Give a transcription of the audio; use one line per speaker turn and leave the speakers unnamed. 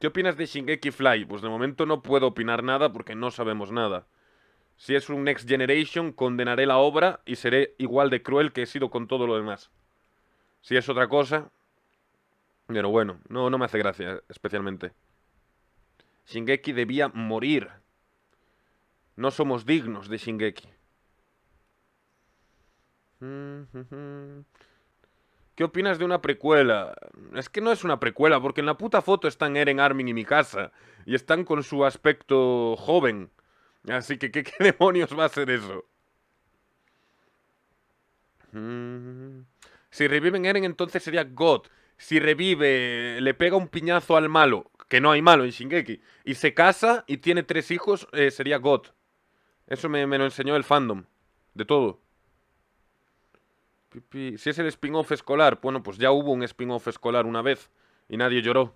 ¿Qué opinas de Shingeki Fly? Pues de momento no puedo opinar nada porque no sabemos nada. Si es un Next Generation, condenaré la obra y seré igual de cruel que he sido con todo lo demás. Si es otra cosa... Pero bueno, no, no me hace gracia especialmente. Shingeki debía morir. No somos dignos de Shingeki. Mm, mm, mm. ¿Qué opinas de una precuela? Es que no es una precuela, porque en la puta foto están Eren, Armin y Mikasa. Y están con su aspecto joven. Así que, ¿qué, demonios va a ser eso? Mm. Si reviven Eren, entonces sería God. Si revive, le pega un piñazo al malo, que no hay malo en Shingeki, y se casa y tiene tres hijos, eh, sería God. Eso me, me lo enseñó el fandom. De todo. Si es el spin-off escolar, bueno, pues ya hubo un spin-off escolar una vez y nadie lloró.